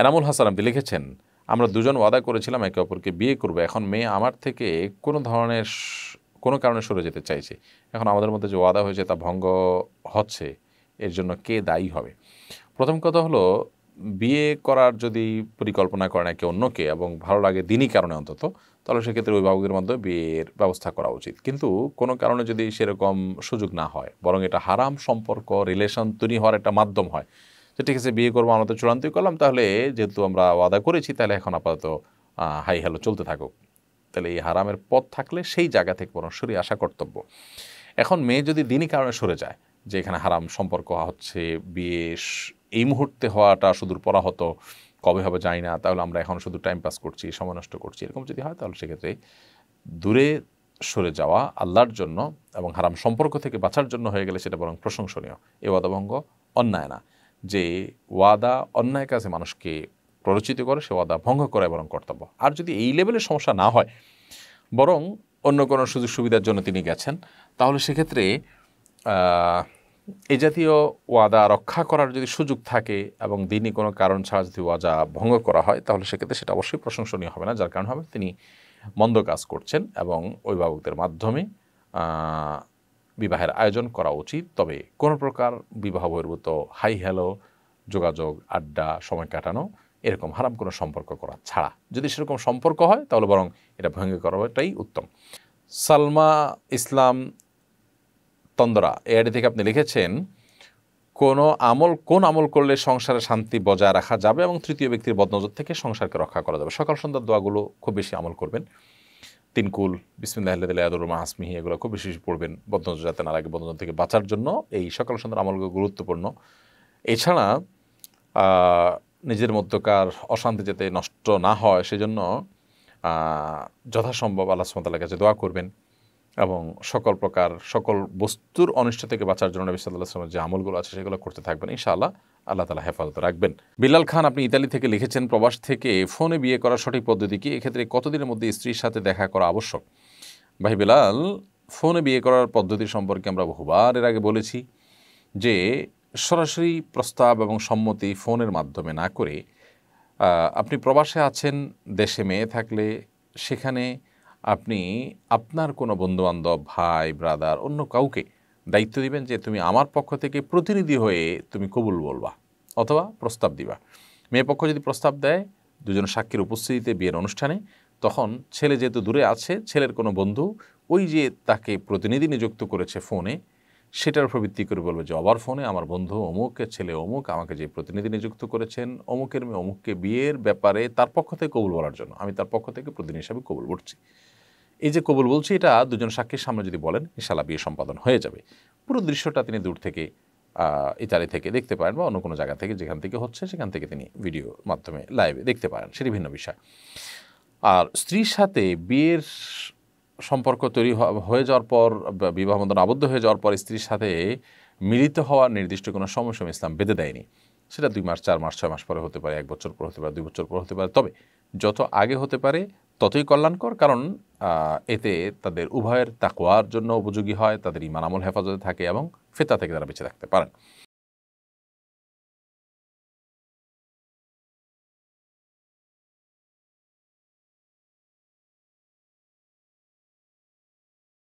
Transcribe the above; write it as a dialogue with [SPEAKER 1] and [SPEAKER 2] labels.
[SPEAKER 1] এনামুল হাসান আপনি লিখেছেন আমরা দুজন ওয়াদা করেছিলাম একে অপরকে বিয়ে করবো এখন মেয়ে আমার থেকে কোনো ধরনের কোনো কারণে সরে যেতে চাইছে এখন আমাদের মধ্যে যে ওয়াদা হয়েছে তা ভঙ্গ হচ্ছে এর জন্য কে দায়ী হবে প্রথম কথা হলো বিয়ে করার যদি পরিকল্পনা করে নাকি অন্যকে এবং ভালো লাগে দিনই কারণে অন্তত তাহলে সেক্ষেত্রে অভিভাবকের মধ্যে বিয়ের ব্যবস্থা করা উচিত কিন্তু কোনো কারণে যদি সেরকম সুযোগ না হয় বরং এটা হারাম সম্পর্ক রিলেশন তৈরি হওয়ার একটা মাধ্যম হয় তো ঠিক আছে বিয়ে করবো আমরা তো চূড়ান্তই করলাম তাহলে যেহেতু আমরা ওয়াদা করেছি তাহলে এখন আপাতত হাই হ্যালো চলতে থাকুক তাহলে এই হারামের পথ থাকলে সেই জায়গা থেকে বরং সরে আসা কর্তব্য এখন মেয়ে যদি দিনই কারণে সরে যায় যে এখানে হারাম সম্পর্ক হচ্ছে বিয়ে এই মুহূর্তে হওয়াটা সুদূর পরা হতো কবে হবে যাই না তাহলে আমরা এখন শুধু টাইম পাস করছি সময় নষ্ট করছি এরকম যদি হয় তাহলে সেক্ষেত্রে দূরে সরে যাওয়া আল্লাহর জন্য এবং হারাম সম্পর্ক থেকে বাঁচার জন্য হয়ে গেলে সেটা বরং প্রশংসনীয় এ বাদভঙ্গ অন্যায় না যে ওয়াদা অন্যায় কাছে মানুষকে প্ররোচিত করে সে ওয়াদা ভঙ্গ করা বরং কর্তব্য আর যদি এই লেভেলের সমস্যা না হয় বরং অন্য কোনো সুযোগ সুবিধার জন্য তিনি গেছেন তাহলে সেক্ষেত্রে এ জাতীয় ওয়াদা রক্ষা করার যদি সুযোগ থাকে এবং দিনই কোনো কারণ ছাড়া যদি ওয়াদা ভঙ্গ করা হয় তাহলে সেক্ষেত্রে সেটা অবশ্যই প্রশংসনীয় হবে না যার কারণ হবে তিনি মন্দ কাজ করছেন এবং অভিভাবকদের মাধ্যমে বিবাহের আয়োজন করা উচিত তবে কোনো প্রকার বিবাহ বহির্ভূত হাই হ্যালো যোগাযোগ আড্ডা সময় কাটানো এরকম হারাম কোনো সম্পর্ক করা ছাড়া যদি সেরকম সম্পর্ক হয় তাহলে বরং এটা ভঙ্গে করাটাই উত্তম সালমা ইসলাম তন্দরা এ আইডি থেকে আপনি লিখেছেন কোনো আমল কোন আমল করলে সংসারে শান্তি বজায় রাখা যাবে এবং তৃতীয় ব্যক্তির বদনজর থেকে সংসারকে রক্ষা করা যাবে সকাল সন্ধ্যার দোয়াগুলো খুব বেশি আমল করবেন তিনকুল বিসমিল্লাহিল্লাহ আসমি এগুলো খুব বেশি বেশি পড়বেন বদন যাতে না লাগে বদনজর থেকে বাঁচার জন্য এই সকাল সন্ধ্যার আমলগুলো গুরুত্বপূর্ণ এছাড়া নিজের মধ্যকার অশান্তি যাতে নষ্ট না হয় সেজন্য যথাসম্ভব আল্লাহ সুমতাল্লাহ কাছে দোয়া করবেন এবং সকল প্রকার সকল বস্তুর অনিষ্ট থেকে বাঁচার জন্য নবী আসলামের যে আমলগুলো আছে সেগুলো করতে থাকবেন ইনশাআল্লাহ আল্লাহ তালা হেফাজত রাখবেন বিলাল খান আপনি ইতালি থেকে লিখেছেন প্রবাস থেকে ফোনে বিয়ে করার সঠিক পদ্ধতি কি এক্ষেত্রে কতদিনের মধ্যে স্ত্রীর সাথে দেখা করা আবশ্যক ভাই বিলাল ফোনে বিয়ে করার পদ্ধতি সম্পর্কে আমরা বহুবার এর আগে বলেছি যে সরাসরি প্রস্তাব এবং সম্মতি ফোনের মাধ্যমে না করে আপনি প্রবাসে আছেন দেশে মেয়ে থাকলে সেখানে আপনি আপনার কোনো বন্ধুবান্ধব ভাই ব্রাদার অন্য কাউকে দায়িত্ব দিবেন যে তুমি আমার পক্ষ থেকে প্রতিনিধি হয়ে তুমি কবুল বলবা অথবা প্রস্তাব দিবা মেয়ে পক্ষ যদি প্রস্তাব দেয় দুজন সাক্ষীর উপস্থিতিতে বিয়ের অনুষ্ঠানে তখন ছেলে যেহেতু দূরে আছে ছেলের কোনো বন্ধু ওই যে তাকে প্রতিনিধি নিযুক্ত করেছে ফোনে সেটার উপর ভিত্তি করে বলবে যে অবার ফোনে আমার বন্ধু অমুকের ছেলে অমুক আমাকে যে প্রতিনিধি নিযুক্ত করেছেন অমুকের মেয়ে অমুককে বিয়ের ব্যাপারে তার পক্ষ থেকে কবুল বলার জন্য আমি তার পক্ষ থেকে প্রতিনিধি হিসাবে কবুল করছি এই যে কবুল বলছি এটা দুজন সাক্ষীর সামনে যদি বলেন ইনশাল্লাহ বিয়ে সম্পাদন হয়ে যাবে পুরো দৃশ্যটা তিনি দূর থেকে ইতালি থেকে দেখতে পারেন বা অন্য কোনো জায়গা থেকে যেখান থেকে হচ্ছে সেখান থেকে তিনি ভিডিও মাধ্যমে লাইভে দেখতে পারেন সেটি ভিন্ন বিষয় আর স্ত্রীর সাথে বিয়ের সম্পর্ক তৈরি হয়ে যাওয়ার পর বিবাহ বন্ধন আবদ্ধ হয়ে যাওয়ার পর স্ত্রীর সাথে মিলিত হওয়ার নির্দিষ্ট কোনো সময়সীমা ইসলাম বেঁধে দেয়নি সেটা দুই মাস চার মাস ছয় মাস পরে হতে পারে এক বছর পর হতে পারে দুই বছর পর হতে পারে তবে যত আগে হতে পারে ততই কল্যাণকর কারণ এতে তাদের উভয়ের তাকোয়ার জন্য উপযোগী হয় তাদের ইমান আমল হেফাজতে থাকে এবং ফেতা থেকে তারা বেঁচে থাকতে পারেন